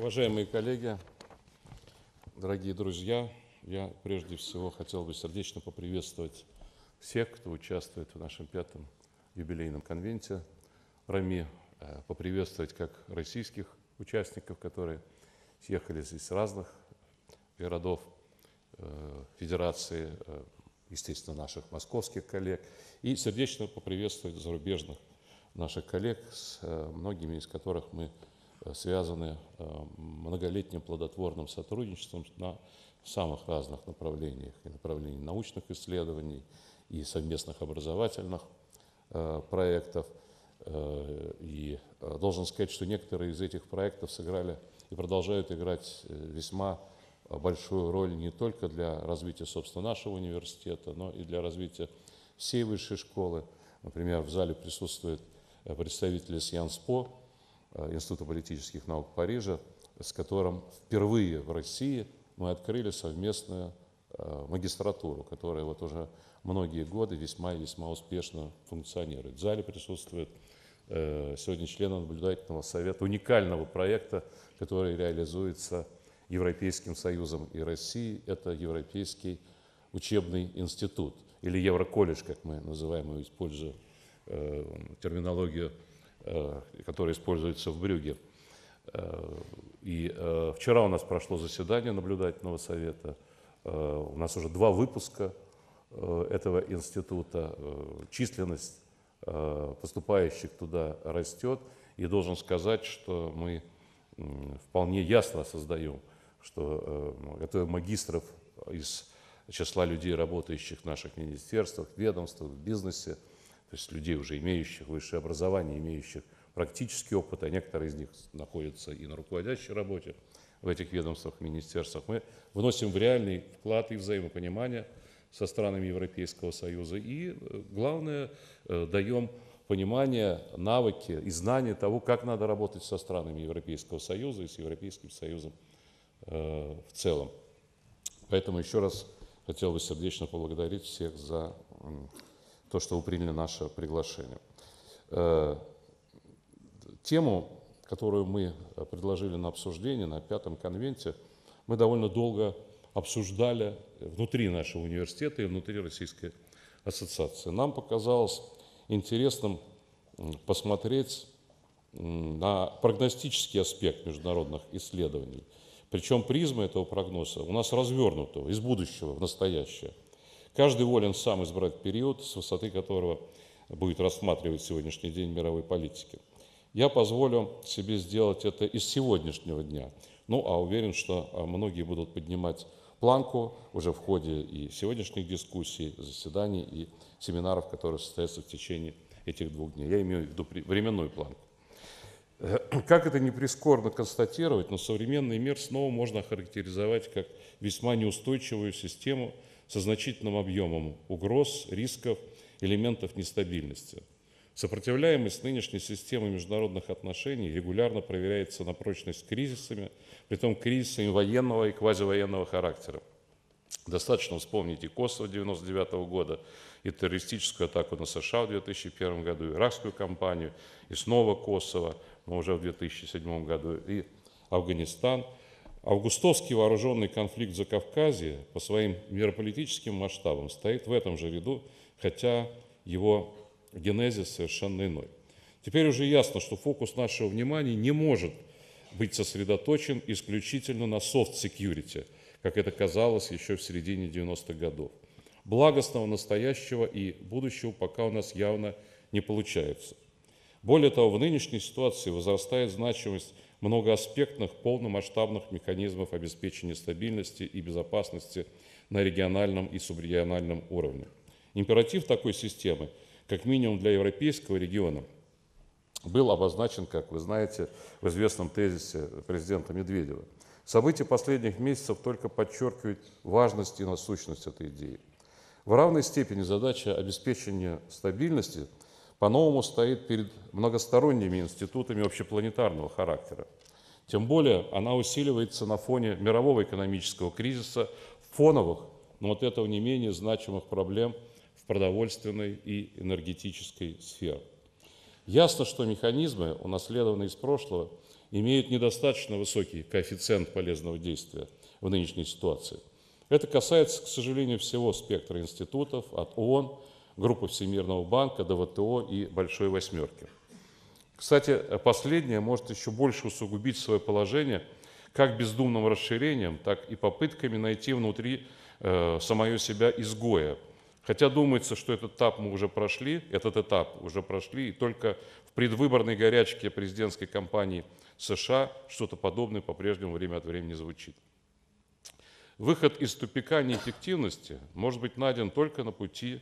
Уважаемые коллеги, дорогие друзья, я прежде всего хотел бы сердечно поприветствовать всех, кто участвует в нашем пятом юбилейном конвенте РАМИ, э, поприветствовать как российских участников, которые съехались из разных городов э, Федерации, э, естественно, наших московских коллег, и сердечно поприветствовать зарубежных наших коллег, с многими из которых мы связаны э, многолетним плодотворным сотрудничеством на самых разных направлениях, и направлениях научных исследований, и совместных образовательных э, проектов. Э, и должен сказать, что некоторые из этих проектов сыграли и продолжают играть весьма большую роль не только для развития, собственно, нашего университета, но и для развития всей высшей школы. Например, в зале присутствуют представители СьянСПО, Э, Института политических наук Парижа, с которым впервые в России мы открыли совместную э, магистратуру, которая вот уже многие годы весьма и весьма успешно функционирует. В зале присутствует э, сегодня члены наблюдательного совета уникального проекта, который реализуется Европейским Союзом и Россией. Это Европейский учебный институт или Евроколледж, как мы называем его, используя терминологию Э, который используется в Брюге. Э, и э, вчера у нас прошло заседание наблюдательного совета. У нас уже два выпуска этого института. Численность поступающих туда растет. И должен сказать, что мы вполне ясно создаем, что готовим ну, магистров из числа людей, работающих в наших министерствах, ведомствах, в бизнесе – то есть людей, уже имеющих высшее образование, имеющих практический опыт, а некоторые из них находятся и на руководящей работе в этих ведомствах, министерствах. Мы вносим в реальный вклад и взаимопонимание со странами Европейского Союза. И э, главное, э, даем понимание, навыки и знания того, как надо работать со странами Европейского Союза и с Европейским Союзом э, в целом. Поэтому еще раз хотел бы сердечно поблагодарить всех за то, что вы приняли наше приглашение. Э, тему, которую мы э, предложили на обсуждение на пятом конвенте, мы довольно долго обсуждали внутри нашего университета и внутри Российской ассоциации. Нам показалось интересным посмотреть на прогностический аспект международных исследований. Причем призма этого прогноза у нас развернутого, из будущего в настоящее – Каждый волен сам избрать период, с высоты которого будет рассматривать сегодняшний день мировой политики. Я позволю себе сделать это из сегодняшнего дня. Ну, а уверен, что а, многие будут поднимать планку уже в ходе и сегодняшних дискуссий, заседаний и семинаров, которые состоятся в течение этих двух дней. Я имею в виду временную планку. Э, как это не прискорбно констатировать, но современный мир снова можно охарактеризовать как весьма неустойчивую систему со значительным объемом угроз, рисков, элементов нестабильности. Сопротивляемость нынешней системы международных отношений регулярно проверяется на прочность кризисами, при притом кризисами военного и квазивоенного характера. Достаточно вспомнить и Косово 1999 года, и террористическую атаку на США в 2001 году, и иракскую кампанию, и снова Косово, но уже в 2007 году, и Афганистан – Августовский вооруженный конфликт за Кавказе по своим мирополитическим масштабам стоит в этом же ряду, хотя его генезис совершенно иной. Теперь уже ясно, что фокус нашего внимания не может быть сосредоточен исключительно на soft security, как это казалось еще в середине 90-х годов. Благостного настоящего и будущего пока у нас явно не получается. Более того, в нынешней ситуации возрастает значимость многоаспектных полномасштабных механизмов обеспечения стабильности и безопасности на региональном и субрегиональном уровне. Императив такой системы, как минимум для европейского региона, был обозначен, как вы знаете, в известном тезисе президента Медведева. События последних месяцев только подчеркивают важность и насущность этой идеи. В равной степени задача обеспечения стабильности – по-новому стоит перед многосторонними институтами общепланетарного характера. Тем более она усиливается на фоне мирового экономического кризиса, фоновых, но от этого не менее значимых проблем в продовольственной и энергетической сфере. Ясно, что механизмы, унаследованные из прошлого, имеют недостаточно высокий коэффициент полезного действия в нынешней ситуации. Это касается, к сожалению, всего спектра институтов, от ООН группы Всемирного банка, ДВТО и Большой Восьмерки. Кстати, последнее может еще больше усугубить свое положение как бездумным расширением, так и попытками найти внутри э, самое себя изгоя. Хотя думается, что этот этап мы уже прошли, этот этап уже прошли, и только в предвыборной горячке президентской кампании США что-то подобное по-прежнему время от времени звучит. Выход из тупика неэффективности может быть найден только на пути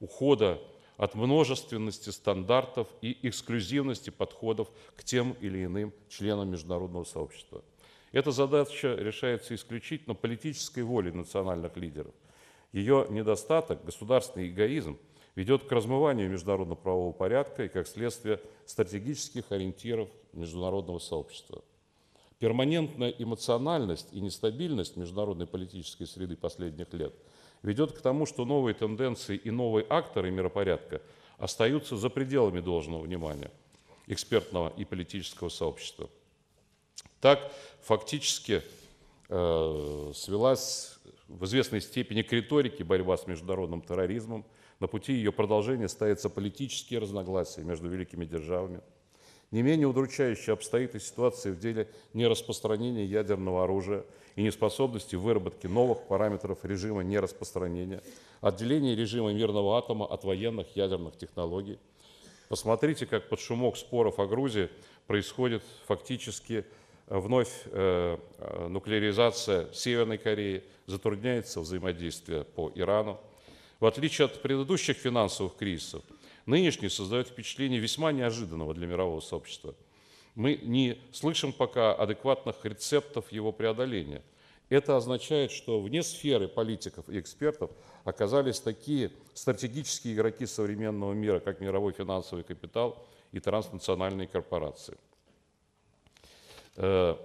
ухода от множественности стандартов и эксклюзивности подходов к тем или иным членам международного сообщества. Эта задача решается исключительно политической волей национальных лидеров. Ее недостаток, государственный эгоизм, ведет к размыванию международного правового порядка и, как следствие, стратегических ориентиров международного сообщества. Перманентная эмоциональность и нестабильность международной политической среды последних лет – ведет к тому, что новые тенденции и новые акторы миропорядка остаются за пределами должного внимания экспертного и политического сообщества. Так фактически э, свелась в известной степени к риторике борьба с международным терроризмом. На пути ее продолжения ставятся политические разногласия между великими державами – не менее удручающе обстоит и ситуация в деле нераспространения ядерного оружия и неспособности выработки новых параметров режима нераспространения, отделения режима мирного атома от военных ядерных технологий. Посмотрите, как под шумок споров о Грузии происходит фактически э, вновь э, э, нуклеаризация Северной Кореи, затрудняется взаимодействие по Ирану. В отличие от предыдущих финансовых кризисов, нынешний создает впечатление весьма неожиданного для мирового сообщества. Мы не слышим пока адекватных рецептов его преодоления. Это означает, что вне сферы политиков и экспертов оказались такие стратегические игроки современного мира, как мировой финансовый капитал и транснациональные корпорации. Э,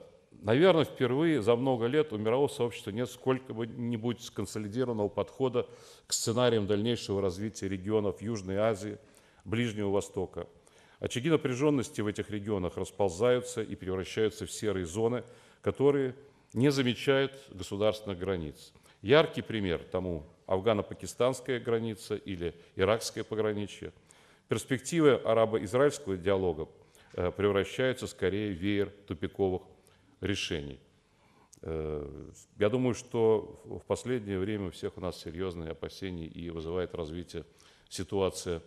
наверное, впервые за много лет у мирового сообщества нет сколько-нибудь сконсолидированного подхода к сценариям дальнейшего развития регионов Южной Азии – Ближнего Востока. Очаги напряженности в этих регионах расползаются и превращаются в серые зоны, которые не замечают государственных границ. Яркий пример тому – афгано-пакистанская граница или иракское пограничье. Перспективы арабо-израильского диалога э, превращаются скорее в веер тупиковых решений. Э, я думаю, что в последнее время у всех у нас серьезные опасения и вызывает развитие ситуация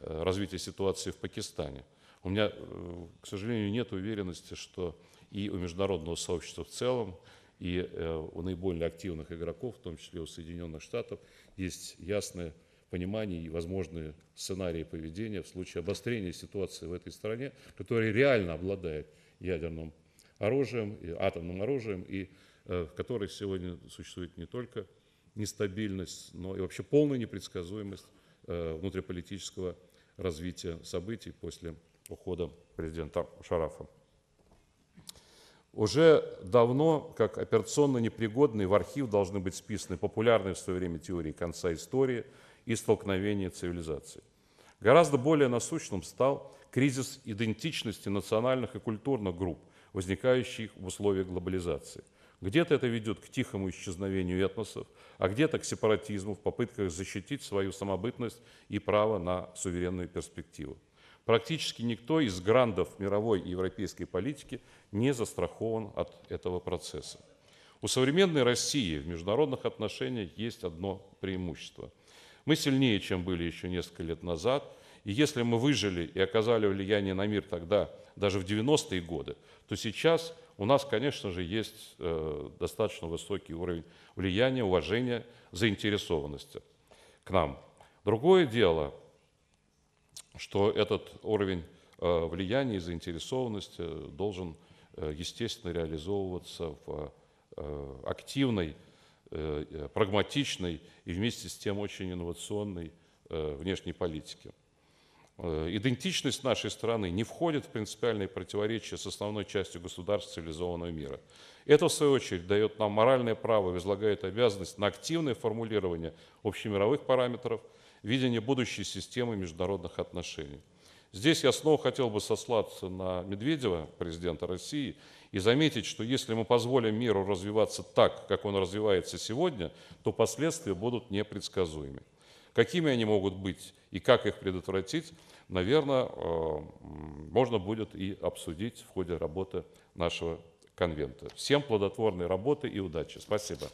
Э, развития ситуации в Пакистане. У меня, э, к сожалению, нет уверенности, что и у международного сообщества в целом, и э, у наиболее активных игроков, в том числе у Соединенных Штатов, есть ясное понимание и возможные сценарии поведения в случае обострения ситуации в этой стране, которая реально обладает ядерным оружием, атомным оружием, и в которой сегодня существует не только нестабильность, но и вообще полная непредсказуемость Э, внутриполитического развития событий после ухода президента Шарафа. Уже давно, как операционно непригодные, в архив должны быть списаны популярные в свое время теории конца истории и столкновения цивилизаций. Гораздо более насущным стал кризис идентичности национальных и культурных групп, возникающих в условиях глобализации – где-то это ведет к тихому исчезновению этносов, а где-то к сепаратизму в попытках защитить свою самобытность и право на суверенную перспективу. Практически никто из грандов мировой и европейской политики не застрахован от этого процесса. У современной России в международных отношениях есть одно преимущество. Мы сильнее, чем были еще несколько лет назад, и если мы выжили и оказали влияние на мир тогда, даже в 90-е годы, то сейчас у нас, конечно же, есть э, достаточно высокий уровень влияния, уважения, заинтересованности к нам. Другое дело, что этот уровень э, влияния и заинтересованности должен, э, естественно, реализовываться в активной, прагматичной и вместе с тем очень инновационной внешней политике. Э, идентичность нашей страны не входит в принципиальные противоречия с основной частью государств цивилизованного мира. Это, в свою очередь, дает нам моральное право, возлагает обязанность на активное формулирование общемировых параметров, видения будущей системы международных отношений. Здесь я снова хотел бы сослаться на Медведева, президента России, и заметить, что если мы позволим миру развиваться так, как он развивается сегодня, то последствия будут непредсказуемы. Какими они могут быть и как их предотвратить, наверное, э, можно будет и обсудить в ходе работы нашего конвента. Всем плодотворной работы и удачи. Спасибо.